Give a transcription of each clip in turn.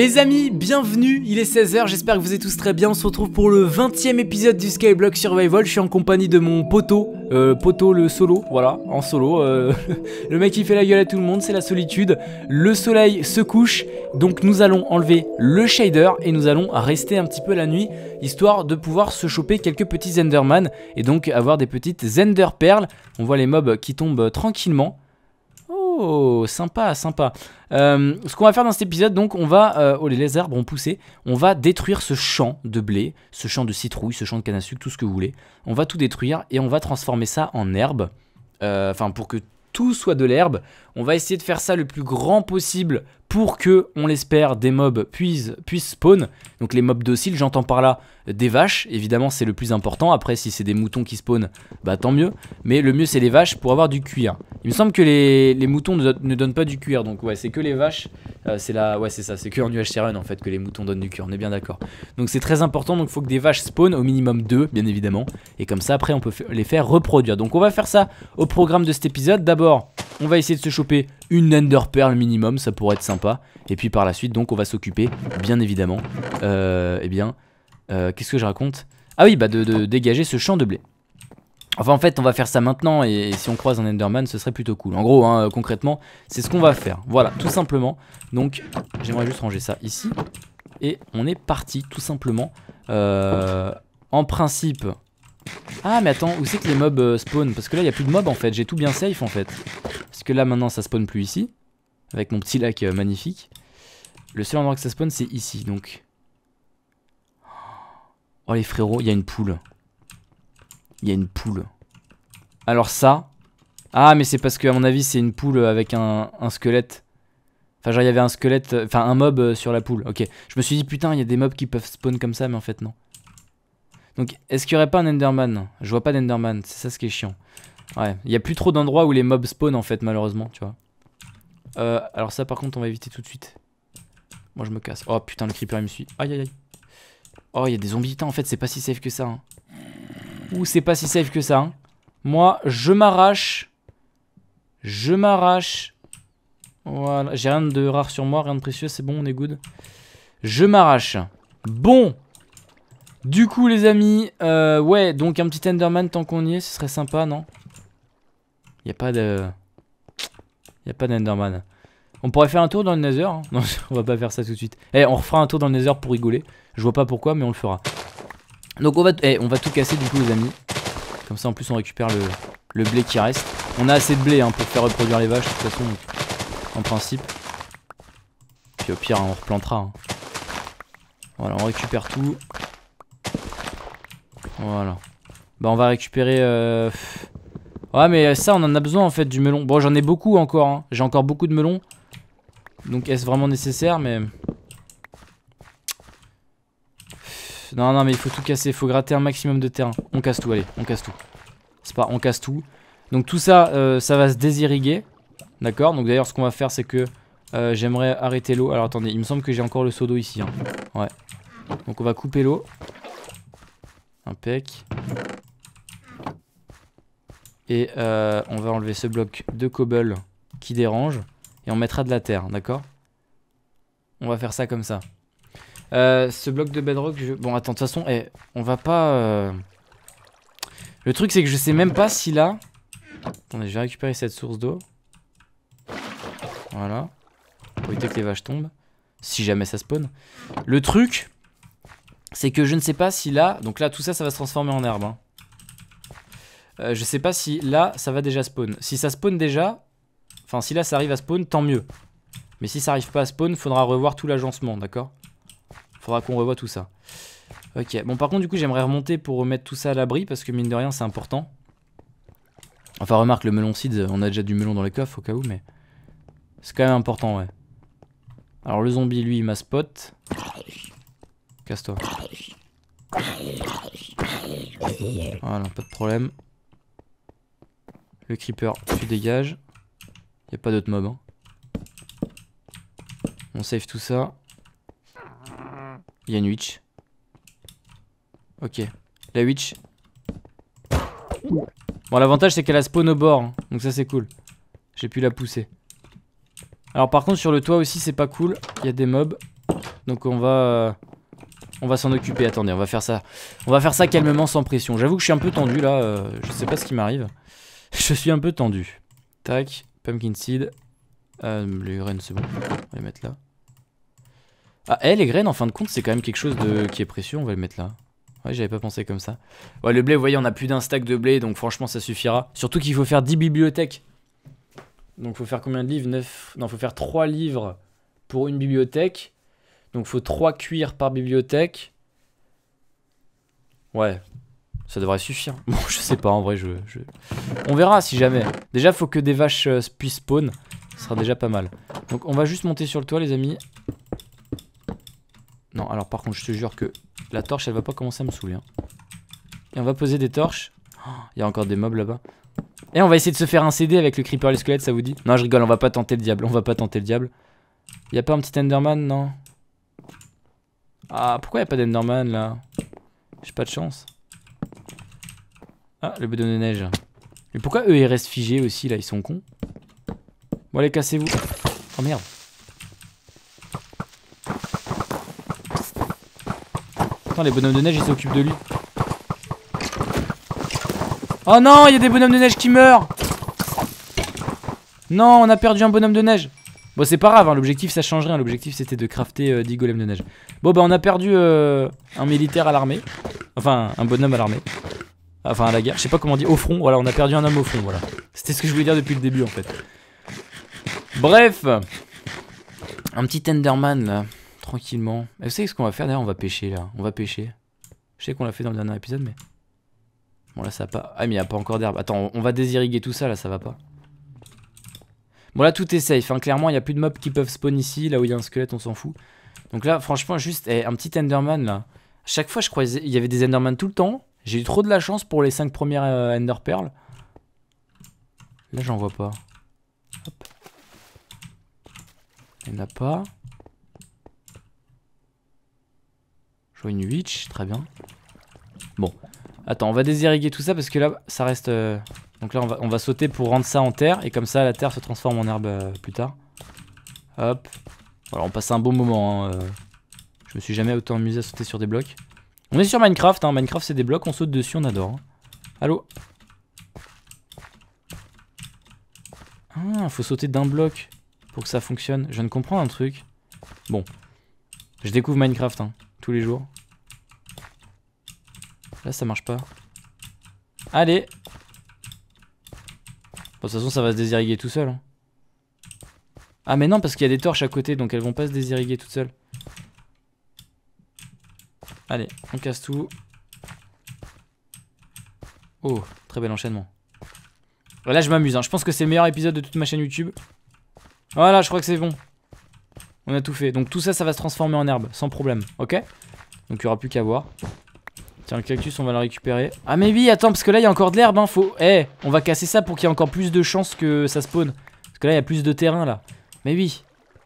Les amis, bienvenue, il est 16h, j'espère que vous êtes tous très bien, on se retrouve pour le 20ème épisode du Skyblock Survival, je suis en compagnie de mon poteau, euh, poteau le solo, voilà, en solo, euh, le mec qui fait la gueule à tout le monde, c'est la solitude, le soleil se couche, donc nous allons enlever le shader et nous allons rester un petit peu la nuit, histoire de pouvoir se choper quelques petits Enderman et donc avoir des petites Zender perles, on voit les mobs qui tombent euh, tranquillement, Oh, sympa, sympa. Euh, ce qu'on va faire dans cet épisode, donc, on va. Euh, oh, les arbres ont poussé. On va détruire ce champ de blé, ce champ de citrouille, ce champ de canne à sucre, tout ce que vous voulez. On va tout détruire et on va transformer ça en herbe. Euh, enfin, pour que tout soit de l'herbe. On va essayer de faire ça le plus grand possible pour que, on l'espère, des mobs puissent, spawn. Donc les mobs dociles, j'entends par là des vaches, évidemment c'est le plus important. Après si c'est des moutons qui spawnent, bah tant mieux. Mais le mieux c'est les vaches pour avoir du cuir. Il me semble que les, moutons ne, donnent pas du cuir, donc ouais c'est que les vaches. Euh, c'est la, ouais c'est ça, c'est que en UHC en fait que les moutons donnent du cuir, on est bien d'accord. Donc c'est très important, donc il faut que des vaches spawnent, au minimum deux bien évidemment. Et comme ça après on peut les faire reproduire. Donc on va faire ça au programme de cet épisode. D'abord on va essayer de se choper une Ender Pearl minimum, ça pourrait être sympa. Et puis par la suite, donc, on va s'occuper, bien évidemment, euh, eh bien, euh, qu'est-ce que je raconte Ah oui, bah de, dégager ce champ de blé. Enfin, en fait, on va faire ça maintenant, et, si on croise un Enderman, ce serait plutôt cool. En gros, hein, euh, concrètement, c'est ce qu'on va faire. Voilà, tout simplement. Donc, j'aimerais juste ranger ça ici. Et on est parti, tout simplement. en principe, ah mais attends, où c'est que les mobs spawn euh, spawnent Parce que là il y a plus de mobs en fait, j'ai tout bien safe en fait. Parce que là maintenant ça spawn plus ici, avec mon petit lac euh, magnifique. Le seul endroit que ça spawn c'est ici donc. Oh les frérots, il y a une poule. Il y a une poule. Alors ça... Ah mais c'est parce que à mon avis c'est une poule avec un, un squelette. Enfin genre il y avait un squelette, euh, enfin un mob sur la poule, ok. Je me suis dit putain il y a des mobs qui peuvent spawn comme ça mais en fait non. Donc, est-ce qu'il n'y aurait pas un Enderman Je vois pas d'Enderman, c'est ça ce qui est chiant. Ouais, il n'y a plus trop d'endroits où les mobs spawn en fait, malheureusement, tu vois. Euh, alors ça par contre, on va éviter tout de suite. Moi je me casse. Oh putain, le creeper il me suit. Aïe aïe aïe. Oh, il y a des zombies. en fait, c'est pas si safe que ça. Ouh, hein. Ou c'est pas si safe que ça. Hein. Moi, je m'arrache. Je m'arrache. Voilà, j'ai rien de rare sur moi, rien de précieux, c'est bon, on est good. Je m'arrache. Bon du coup, les amis, euh, ouais, donc un petit Enderman tant qu'on y est, ce serait sympa, non Y a pas de... Y a pas d'Enderman. On pourrait faire un tour dans le Nether. Hein. non, on va pas faire ça tout de suite. Eh, on refera un tour dans le Nether pour rigoler. Je vois pas pourquoi, mais on le fera. Donc on va, eh, on va tout casser du coup, les amis. Comme ça, en plus, on récupère le, blé qui reste. On a assez de blé hein, pour faire reproduire les vaches, de toute façon, en principe. Puis au pire, on replantera. Hein. Voilà, on récupère tout. Voilà. Bah on va récupérer... Euh, ouais mais ça on en a besoin en fait du melon. Bon j'en ai beaucoup encore. Hein. J'ai encore beaucoup de melons. Donc est-ce vraiment nécessaire mais... Non non mais il faut tout casser. Il faut gratter un maximum de terrain. On casse tout allez. On casse tout. C'est pas on casse tout. Donc tout ça euh, ça va se désirriguer. D'accord Donc d'ailleurs ce qu'on va faire c'est que... Euh, j'aimerais arrêter l'eau. Alors attendez, il me semble que j'ai encore le seau d'eau ici. Hein. Ouais. Donc on va couper l'eau. Un peck. Et euh, on va enlever ce bloc de cobble qui dérange. Et on mettra de la terre, d'accord On va faire ça comme ça. Euh, ce bloc de bedrock, je... bon attends, de toute façon, eh, on va pas... Euh, le truc c'est que je sais même pas si là... Attendez, je vais récupérer cette source d'eau. Voilà. Pour éviter que les vaches tombent. Si jamais ça spawn. Le truc, c'est que je ne sais pas si là, donc là tout ça ça va se transformer en herbe. Je hein. ne euh, je sais pas si là ça va déjà spawn. Si ça spawn déjà, enfin si là ça arrive à spawn, tant mieux. Mais si ça arrive pas à spawn, faudra revoir tout l'agencement, d'accord Faudra qu'on revoie tout ça. Ok, bon par contre du coup j'aimerais remonter pour remettre tout ça à l'abri parce que mine de rien c'est important. Enfin remarque le melon seed, on a déjà du melon dans les coffres au cas où mais... C'est quand même important ouais. Alors le zombie lui il m'a spot. Casse-toi. Voilà, pas de problème. Le creeper, tu dégages. Y a pas d'autres mobs. Hein. On save tout ça. Y a une witch. Ok. La witch. Bon, l'avantage c'est qu'elle a spawn au bord. Hein. Donc ça c'est cool. J'ai pu la pousser. Alors par contre sur le toit aussi c'est pas cool. Il y a des mobs. Donc on va... Euh, on va s'en occuper, attendez, on va faire ça. On va faire ça calmement, sans pression. J'avoue que je suis un peu tendu là, euh, je sais pas ce qui m'arrive. Je suis un peu tendu. Tac, pumpkin seed. Euh, les graines, c'est bon, on va les mettre là. Ah, eh, les graines, en fin de compte, c'est quand même quelque chose de... qui est précieux, on va les mettre là. Ouais, j'avais pas pensé comme ça. Ouais, le blé, vous voyez, on a plus d'un stack de blé, donc franchement, ça suffira. Surtout qu'il faut faire 10 bibliothèques. Donc, il faut faire combien de livres 9... Non, faut faire 3 livres pour une bibliothèque. Donc faut 3 cuirs par bibliothèque. Ouais, ça devrait suffire. Bon, je sais pas, en vrai, je, On verra si jamais. Déjà, faut que des vaches euh, puissent spawn. Ce sera déjà pas mal. Donc on va juste monter sur le toit, les amis. Non, alors par contre, je te jure que la torche, elle va pas commencer à me saouler. Hein. Et on va poser des torches. Il oh, y a encore des mobs là-bas. Et on va essayer de se faire un CD avec le creeper et le squelette, ça vous dit Non, je rigole, on va pas tenter le diable, on va pas tenter le diable. Y a pas un petit Enderman, non ah, pourquoi il a pas d'Enderman là J'ai pas de chance. Ah, le bonhomme de neige. Mais pourquoi eux ils restent figés aussi là Ils sont cons. Bon, allez, cassez-vous. Oh merde. Attends, les bonhommes de neige ils s'occupent de lui. Oh non, il y a des bonhommes de neige qui meurent Non, on a perdu un bonhomme de neige Bon, c'est pas grave, hein, l'objectif ça change rien. L'objectif c'était de crafter 10 euh, golems de neige. Bon, bah, on a perdu euh, un militaire à l'armée. Enfin, un bonhomme à l'armée. Enfin, à la guerre. Je sais pas comment on dit. Au front. Voilà, on a perdu un homme au front. Voilà. C'était ce que je voulais dire depuis le début, en fait. Bref. Un petit Enderman, là. Tranquillement. Et vous savez ce qu'on va faire d'ailleurs On va pêcher, là. On va pêcher. Je sais qu'on l'a fait dans le dernier épisode, mais. Bon, là, ça va pas. Ah, mais il a pas encore d'herbe. Attends, on va désirriguer tout ça, là, ça va pas. Bon là tout est safe, hein. clairement il n'y a plus de mobs qui peuvent spawn ici, là où il y a un squelette on s'en fout. Donc là, franchement, juste eh, un petit Enderman là. Chaque fois, je crois il y avait des Enderman tout le temps. J'ai eu trop de la chance pour les 5 premières euh, Ender Pearls. Là, j'en vois pas. Hop. Il n'y en a pas. Je vois une witch, très bien. Bon. Attends, on va désirriguer tout ça parce que là, ça reste... Euh, donc là, on va, sauter pour rendre ça en terre. Et comme ça, la terre se transforme en herbe euh, plus tard. Hop. Voilà, on passe un bon moment. Hein, euh. Je me suis jamais autant amusé à sauter sur des blocs. On est sur Minecraft, hein. Minecraft c'est des blocs, on saute dessus, on adore. Hein. Allô Ah, faut sauter d'un bloc pour que ça fonctionne. Je ne comprends un truc. Bon. Je découvre Minecraft, hein, tous les jours. Là, ça marche pas. Allez de toute façon, ça va se désirriguer tout seul. Ah mais non, parce qu'il y a des torches à côté, donc elles vont pas se désirriguer toutes seules. Allez, on casse tout. Oh, très bel enchaînement. Là, je m'amuse. Hein. Je pense que c'est le meilleur épisode de toute ma chaîne YouTube. Voilà, je crois que c'est bon. On a tout fait. Donc tout ça, ça va se transformer en herbe, sans problème. Ok Donc il n'y aura plus qu'à voir. Tiens, le cactus, on va le récupérer. Ah mais oui, attends, parce que là, il y a encore de l'herbe. Hein. Faut... Eh, on va casser ça pour qu'il y ait encore plus de chances que ça spawn. Parce que là, il y a plus de terrain, là. Mais oui,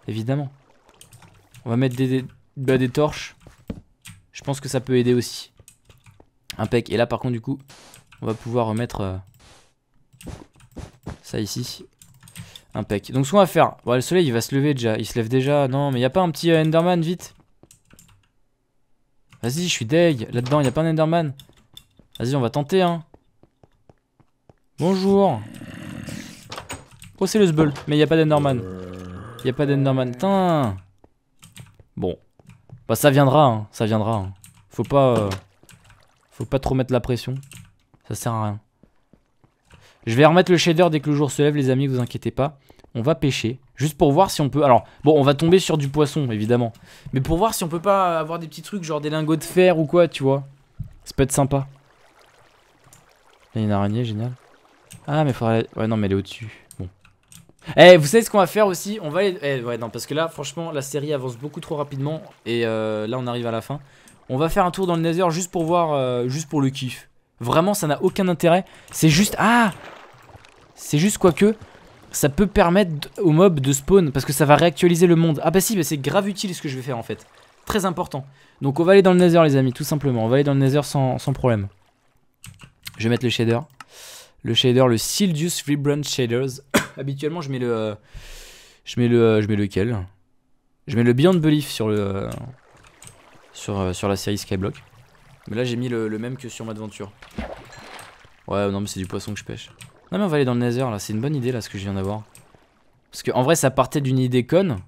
évidemment. On va mettre bah, des, torches. Je pense que ça peut aider aussi. Impec. Et là, par contre, du coup, on va pouvoir remettre euh, ça ici. Impec. Donc, ce qu'on va faire... Bon, bah, le soleil, il va se lever déjà. Il se lève déjà. Non, mais il n'y a pas un petit euh, Enderman, vite Vas-y, je suis deg. Là-dedans, il n'y a pas un Enderman. Vas-y, on va tenter, hein. Bonjour. Oh, c'est le Zbul, mais il n'y a pas d'Enderman. Y a pas d'Enderman. Tain Bon. Bah ça viendra, hein. ça viendra. Hein. Faut pas... Euh, faut pas trop mettre la pression. Ça sert à rien. Je vais remettre le shader dès que le jour se lève, les amis, vous inquiétez pas. On va pêcher, juste pour voir si on peut... Alors, bon, on va tomber sur du poisson, évidemment. Mais pour voir si on peut pas avoir des petits trucs, genre des lingots de fer ou quoi, tu vois. Ça peut être sympa. il y a une araignée, génial. Ah, mais faudrait... Ouais, non, mais elle est au-dessus. Eh, vous savez ce qu'on va faire aussi On va aller... Eh, ouais, non, parce que là, franchement, la série avance beaucoup trop rapidement. Et euh, là, on arrive à la fin. On va faire un tour dans le Nether juste pour voir... Euh, juste pour le kiff. Vraiment, ça n'a aucun intérêt. C'est juste... Ah C'est juste quoi que... Ça peut permettre aux mobs de spawn parce que ça va réactualiser le monde. Ah bah si, mais bah, c'est grave utile ce que je vais faire en fait. Très important. Donc on va aller dans le Nether les amis, tout simplement. On va aller dans le Nether sans, sans problème. Je vais mettre le shader. Le shader, le Sildius Vibrant Shaders habituellement, je mets le. Euh, je mets le. Euh, je mets lequel Je mets le de Belief sur le. Sur, euh, sur la série Skyblock. Mais là, j'ai mis le, même que sur Madventure. Ouais, non, mais c'est du poisson que je pêche. Non, mais on va aller dans le Nether là. C'est une bonne idée là ce que je viens d'avoir. Parce que en vrai, ça partait d'une idée conne.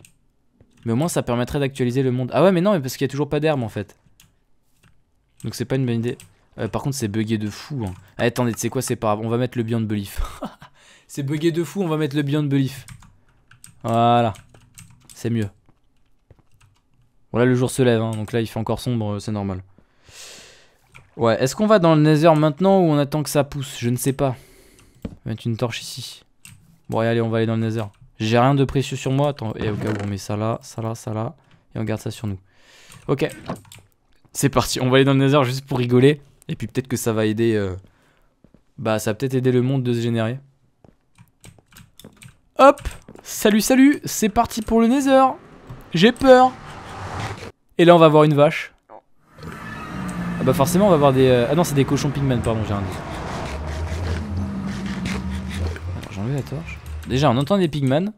Mais au moins, ça permettrait d'actualiser le monde. Ah ouais, mais non, mais parce qu'il y a toujours pas d'herbe en fait. Donc c'est pas une bonne idée. par contre, c'est buggé de fou. Ah, attendez, c'est quoi C'est pas grave. On va mettre le Beyond Belief. C'est bugué de fou, on va mettre le Beyond Belief. Voilà. C'est mieux. Bon là le jour se lève, hein, donc là il fait encore sombre, euh, c'est normal. Ouais, est-ce qu'on va dans le Nether maintenant ou on attend que ça pousse Je ne sais pas. On mettre une torche ici. Bon allez, on va aller dans le Nether. J'ai rien de précieux sur moi. Attends, et au cas où on met ça là, ça là, ça là. Et on garde ça sur nous. Ok. C'est parti, on va aller dans le Nether juste pour rigoler. Et puis peut-être que ça va aider... Euh, bah ça va peut-être aider le monde de se générer. Hop Salut, salut C'est parti pour le Nether J'ai peur Et là, on va voir une vache. Ah bah forcément, on va voir des... Euh, ah non, c'est des cochons pigmen, pardon, j'ai rien dit. J'enlève la torche. Déjà, on entend des pigmen.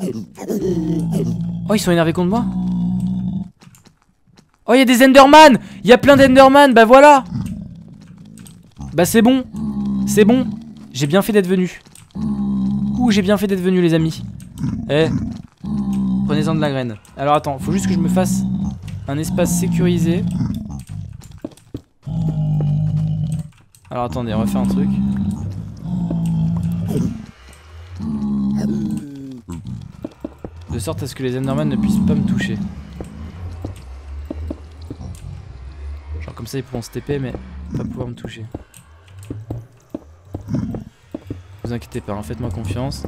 Oh, ils sont énervés contre moi Oh, il y a des Enderman Il y a plein d'Enderman, bah voilà Bah c'est bon C'est bon J'ai bien fait d'être venu. Ouh, j'ai bien fait d'être venu, les amis. Eh, prenez-en de la graine. Alors attends, faut juste que je me fasse un espace sécurisé. Alors attendez, on va faire un truc. De sorte à ce que les Enderman ne puissent pas me toucher. Genre comme ça ils pourront se TP mais pas pouvoir me toucher inquiétez pas, faites-moi confiance.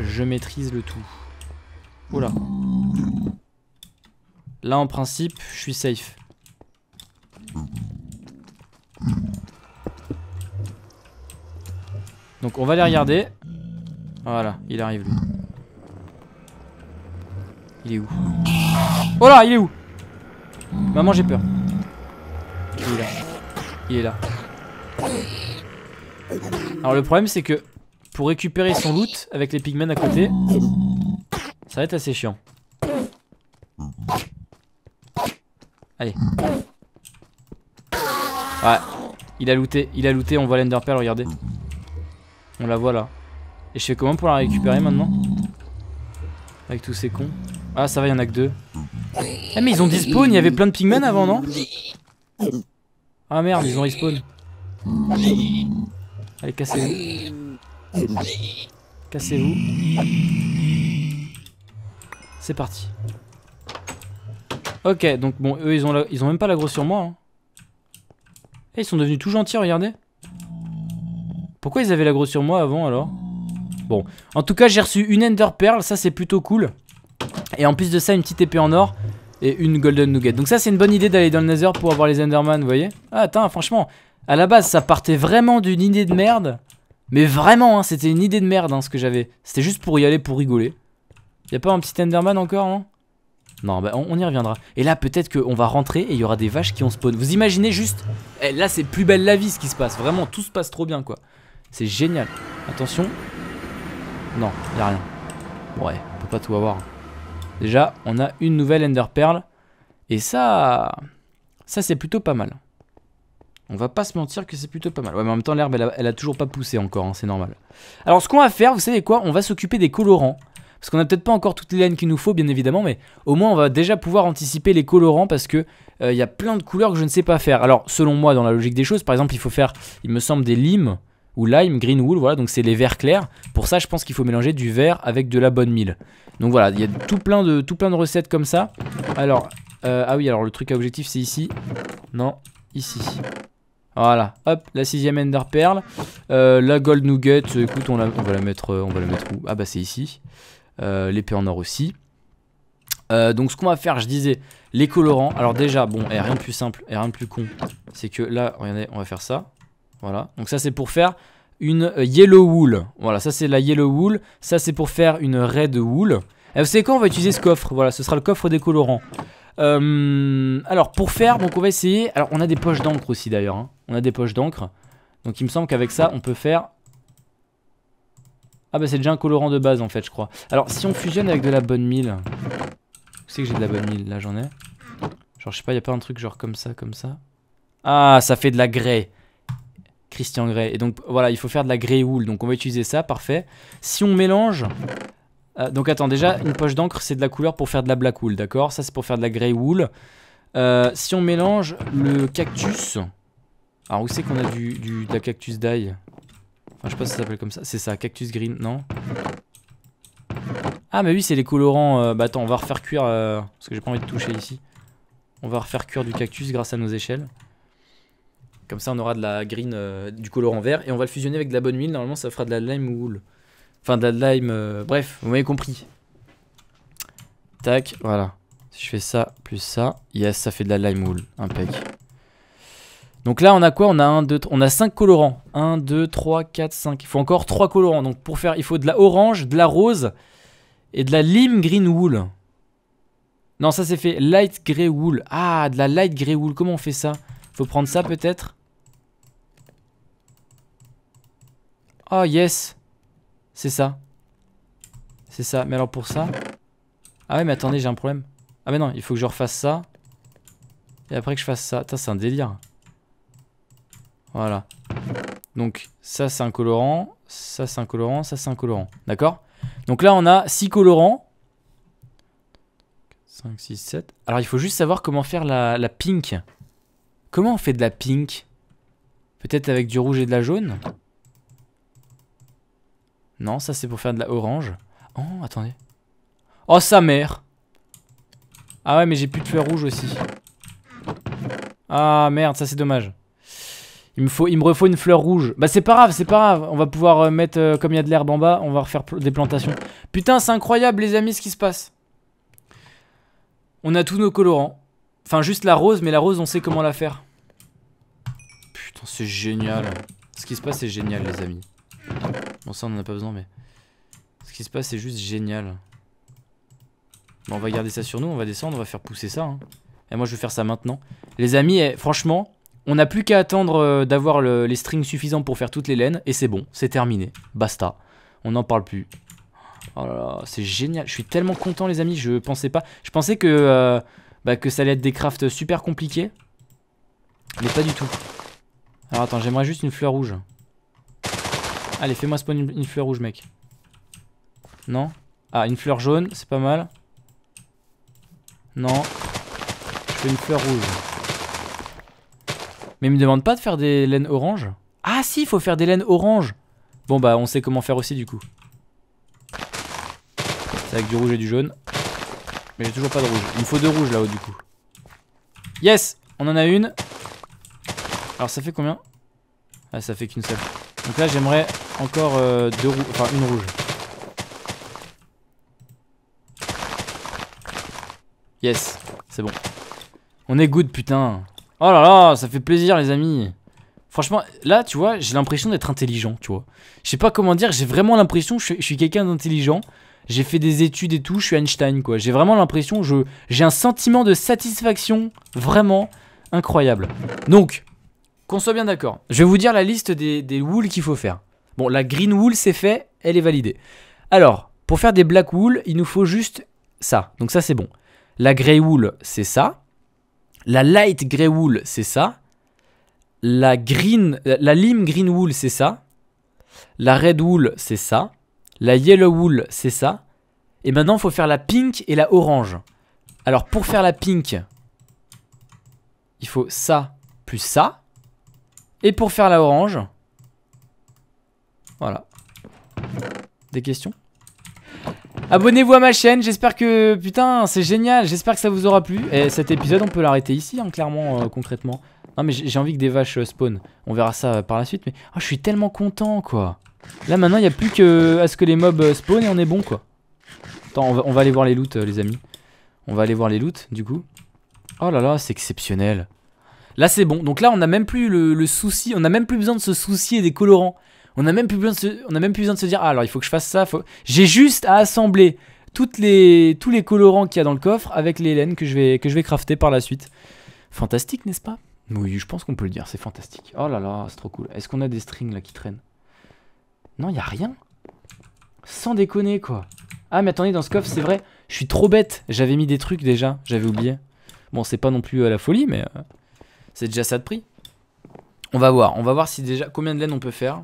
Je maîtrise le tout. Oula. Là, en principe, je suis safe. Donc on va les regarder. Voilà, il arrive lui. Il est où Oh là, il est où Maman, j'ai peur. Il est là. Il est là. Alors le problème c'est que pour récupérer son loot avec les pigmen à côté, ça va être assez chiant. Allez. Ouais, il a looté, il a looté, on voit l'enderpearl, regardez. On la voit là. Et je fais comment pour la récupérer maintenant Avec tous ces cons. Ah ça va, il y en a que deux. Ah mais ils ont spawns il y avait plein de pigmen avant non Ah merde, ils ont respawn. Allez, cassez-vous. Cassez-vous. C'est parti. Ok, donc bon, eux, ils ont, ils ont même pas la sur moi. Et hein. eh, ils sont devenus tout gentils, regardez. Pourquoi ils avaient grosse sur moi avant, alors Bon, en tout cas, j'ai reçu une Ender Pearl, ça c'est plutôt cool. Et en plus de ça, une petite épée en or et une Golden Nugget. Donc ça, c'est une bonne idée d'aller dans le Nether pour avoir les Enderman, vous voyez Ah, attends, franchement, à la base, ça partait vraiment d'une idée de merde. Mais vraiment, hein, c'était une idée de merde hein, ce que j'avais. C'était juste pour y aller, pour rigoler. Y a pas un petit Enderman encore, non hein Non, bah on, y reviendra. Et là, peut-être qu'on va rentrer et il y aura des vaches qui ont spawn. Vous imaginez juste Et eh, Là, c'est plus belle la vie ce qui se passe. Vraiment, tout se passe trop bien, quoi. C'est génial. Attention. Non, y a rien. Ouais, on peut pas tout avoir. Déjà, on a une nouvelle Ender Et ça... Ça, c'est plutôt pas mal. On va pas se mentir que c'est plutôt pas mal. Ouais, mais en même temps, l'herbe, elle, a toujours pas poussé encore, hein, c'est normal. Alors, ce qu'on va faire, vous savez quoi On va s'occuper des colorants. Parce qu'on a peut-être pas encore toutes les laines qu'il nous faut, bien évidemment, mais au moins, on va déjà pouvoir anticiper les colorants parce que euh, il y a plein de couleurs que je ne sais pas faire. Alors, selon moi, dans la logique des choses, par exemple, il faut faire, il me semble, des limes ou lime, green wool, voilà, donc c'est les verts clairs. Pour ça, je pense qu'il faut mélanger du vert avec de la bonne mille. Donc voilà, il y a tout plein de, tout plein de recettes comme ça. Alors, euh, ah oui, alors le truc à objectif, c'est ici. Non, ici. Voilà, hop, la sixième Ender Pearl. Euh, la Gold Nugget, euh, écoute, on, va la mettre, euh, on va la mettre où Ah bah c'est ici. L'épée en or aussi. donc ce qu'on va faire, je disais, les colorants. Alors déjà, bon, et eh, rien de plus simple, et rien de plus con. C'est que là, regardez, on va faire ça. Voilà, donc ça c'est pour faire une yellow wool. Voilà, ça c'est la yellow wool. Ça c'est pour faire une red wool. Et eh, vous savez quoi, on va utiliser ce coffre. Voilà, ce sera le coffre des colorants. alors pour faire, donc on va essayer. Alors on a des poches d'encre aussi d'ailleurs. Hein. On a des poches d'encre. Donc il me semble qu'avec ça, on peut faire... Ah bah c'est déjà un colorant de base en fait, je crois. Alors si on fusionne avec de la bonne mille... Où c'est que j'ai de la bonne mille Là j'en ai. Genre je sais pas, y a pas un truc genre comme ça, comme ça Ah, ça fait de la grès Christian Grey. Et donc voilà, il faut faire de la grey wool. Donc on va utiliser ça, parfait. Si on mélange... Euh, donc attends, déjà, une poche d'encre, c'est de la couleur pour faire de la black wool, d'accord Ça, c'est pour faire de la grey wool. Euh, si on mélange le cactus... Alors où c'est qu'on a du, de la cactus d'ail je sais pas si ça s'appelle comme ça. C'est ça, cactus green, non Ah mais oui c'est les colorants. Euh, bah attends on va refaire cuire, euh, parce que j'ai pas envie de toucher ici. On va refaire cuire du cactus grâce à nos échelles. Comme ça on aura de la green, euh, du colorant vert. Et on va le fusionner avec de la bonne huile. Normalement ça fera de la lime wool. Enfin de la lime, bref, vous m'avez compris. Tac, voilà. Si je fais ça plus ça, yes ça fait de la lime wool. Impec. Donc là, on a quoi On a un, deux, on a 5 colorants. 1, 2, 3, 4, 5. Il faut encore 3 colorants. Donc pour faire, il faut de la orange, de la rose et de la lime green wool. Non, ça c'est fait. Light grey wool. Ah, de la light grey wool. Comment on fait ça Faut prendre ça peut-être Oh yes C'est ça. C'est ça. Mais alors pour ça... Ah ouais, mais attendez, j'ai un problème. Ah mais non, il faut que je refasse ça. Et après que je fasse ça. Putain, c'est un délire. Voilà. Donc ça c'est un colorant, ça c'est un colorant, ça c'est un colorant. D'accord Donc là on a 6 colorants. 5, 6, 7. Alors il faut juste savoir comment faire la, pink. Comment on fait de la pink Peut-être avec du rouge et de la jaune Non, ça c'est pour faire de la orange. Oh, attendez. Oh, sa mère Ah ouais, mais j'ai plus de fleurs rouge aussi. Ah merde, ça c'est dommage. Il me, faut, il me refaut une fleur rouge. Bah c'est pas grave, c'est pas grave. On va pouvoir euh, mettre, euh, comme il y a de l'herbe en bas, on va refaire des plantations. Putain, c'est incroyable les amis ce qui se passe. On a tous nos colorants. Enfin juste la rose, mais la rose on sait comment la faire. Putain, c'est génial. Ce qui se passe c'est génial les amis. Bon ça on en a pas besoin mais... Ce qui se passe c'est juste génial. Bon, on va garder ça sur nous, on va descendre, on va faire pousser ça. Hein. Et moi je vais faire ça maintenant. Les amis, eh, franchement, on n'a plus qu'à attendre euh, d'avoir les strings suffisants pour faire toutes les laines, et c'est bon, c'est terminé. Basta. On n'en parle plus. Oh là là, c'est génial. Je suis tellement content, les amis, je pensais pas. Je pensais que, euh, bah, que ça allait être des crafts super compliqués. Mais pas du tout. Alors attends, j'aimerais juste une fleur rouge. Allez, fais-moi spawn une, fleur rouge, mec. Non Ah, une fleur jaune, c'est pas mal. Non. Je fais une fleur rouge. Mais il me demande pas de faire des laines orange. Ah si, il faut faire des laines orange. Bon bah on sait comment faire aussi du coup. C'est avec du rouge et du jaune. Mais j'ai toujours pas de rouge. Il me faut deux rouges là-haut du coup. Yes On en a une. Alors ça fait combien Ah ça fait qu'une seule. Donc là j'aimerais encore euh, deux rouges. Enfin une rouge. Yes, c'est bon. On est good putain. Oh là là, ça fait plaisir les amis. Franchement, là, tu vois, j'ai l'impression d'être intelligent, tu vois. Je sais pas comment dire, j'ai vraiment l'impression, je, je suis quelqu'un d'intelligent. J'ai fait des études et tout, je suis Einstein, quoi. J'ai vraiment l'impression, j'ai un sentiment de satisfaction vraiment incroyable. Donc, qu'on soit bien d'accord, je vais vous dire la liste des, des wools qu'il faut faire. Bon, la green wool, c'est fait, elle est validée. Alors, pour faire des black wool, il nous faut juste ça. Donc ça, c'est bon. La grey wool, c'est ça. La light grey wool, c'est ça. La green, euh, la lime green wool, c'est ça. La red wool, c'est ça. La yellow wool, c'est ça. Et maintenant, il faut faire la pink et la orange. Alors, pour faire la pink, il faut ça plus ça. Et pour faire la orange, voilà. Des questions Abonnez-vous à ma chaîne, j'espère que... Putain, c'est génial, j'espère que ça vous aura plu. Et cet épisode, on peut l'arrêter ici, hein, clairement, euh, concrètement. Non, mais j'ai envie que des vaches euh, spawn, On verra ça euh, par la suite, mais... Oh, je suis tellement content, quoi. Là, maintenant, il n'y a plus que à ce que les mobs spawn et on est bon, quoi. Attends, on va, aller voir les loots, les amis. On va aller voir les loots, du coup. Oh là là, c'est exceptionnel. Là, c'est bon. Donc là, on n'a même plus le, le souci, on n'a même plus besoin de se soucier des colorants. On n'a même plus besoin de se, a même plus besoin de se dire ah alors il faut que je fasse ça. J'ai juste à assembler tous les colorants qu'il y a dans le coffre avec les laines que je vais, crafter par la suite. Fantastique, n'est-ce pas Oui, je pense qu'on peut le dire, c'est fantastique. Oh là là, c'est trop cool. Est-ce qu'on a des strings là qui traînent Non, il y a rien. Sans déconner quoi. Ah mais attendez, dans ce coffre, c'est vrai, je suis trop bête. J'avais mis des trucs déjà, j'avais oublié. Bon, c'est pas non plus à euh, la folie, mais euh, c'est déjà ça de prix. On va voir, on va voir si déjà combien de laine on peut faire.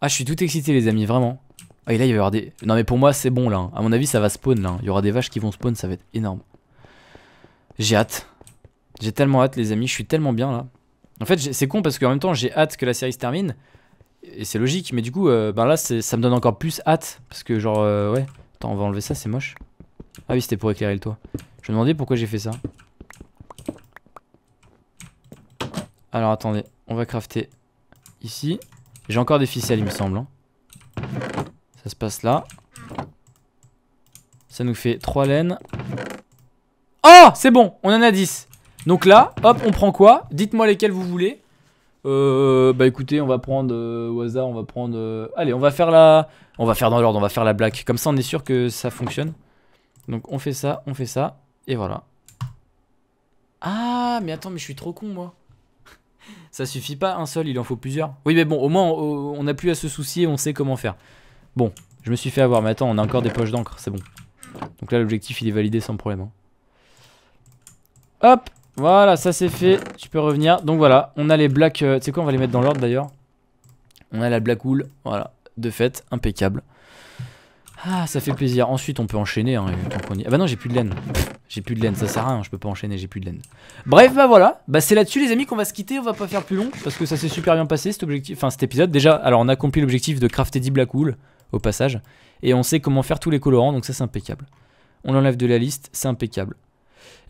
Ah, je suis tout excité, les amis, vraiment. Ah, et là, il va y avoir des. Non, mais pour moi, c'est bon là. À mon avis, ça va spawn là. Il y aura des vaches qui vont spawn, ça va être énorme. J'ai hâte. J'ai tellement hâte, les amis. Je suis tellement bien là. En fait, c'est con parce qu'en même temps, j'ai hâte que la série se termine. Et c'est logique, mais du coup, euh, ben là, ça me donne encore plus hâte. Parce que, genre, euh, ouais. Attends, on va enlever ça, c'est moche. Ah oui, c'était pour éclairer le toit. Je me demandais pourquoi j'ai fait ça. Alors, attendez. On va crafter ici. J'ai encore des ficelles, il me semble. Hein. Ça se passe là. Ça nous fait 3 laines. Oh C'est bon, on en a 10. Donc là, hop, on prend quoi Dites-moi lesquels vous voulez. Euh, bah écoutez, on va prendre euh, au hasard, on va prendre... Euh, allez, on va faire la... On va faire dans l'ordre, on va faire la black. Comme ça, on est sûr que ça fonctionne. Donc on fait ça, on fait ça, et voilà. Ah, mais attends, mais je suis trop con, moi. Ça suffit pas un seul, il en faut plusieurs. Oui, mais bon, au moins on n'a plus à se soucier, on sait comment faire. Bon, je me suis fait avoir, mais attends, on a encore des poches d'encre, c'est bon. Donc là, l'objectif il est validé sans problème. Hein. Hop, voilà, ça c'est fait. Tu peux revenir. Donc voilà, on a les black. C'est euh, tu sais quoi, on va les mettre dans l'ordre d'ailleurs. On a la black wool, voilà, de fait, impeccable. Ah, ça fait plaisir. Ensuite, on peut enchaîner. Hein, Ah bah non, j'ai plus de laine. J'ai plus de laine, ça sert à rien, je peux pas enchaîner, j'ai plus de laine. Bref, bah voilà. Bah c'est là-dessus, les amis, qu'on va se quitter. On va pas faire plus long parce que ça s'est super bien passé cet objectif. Enfin, cet épisode. Déjà, alors on a accompli l'objectif de crafter 10 wool au passage. Et on sait comment faire tous les colorants, donc ça c'est impeccable. On l'enlève de la liste, c'est impeccable.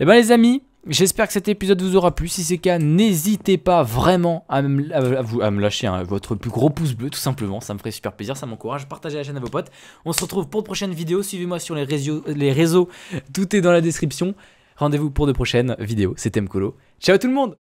Et eh ben bah, les amis, J'espère que cet épisode vous aura plu. Si c'est le cas, n'hésitez pas vraiment à me, lâcher hein, votre plus gros pouce bleu, tout simplement. Ça me ferait super plaisir, ça m'encourage. Partagez la chaîne à vos potes. On se retrouve pour de prochaines vidéos. Suivez-moi sur les réseaux, les réseaux. Tout est dans la description. Rendez-vous pour de prochaines vidéos. C'était Mkolo. Ciao tout le monde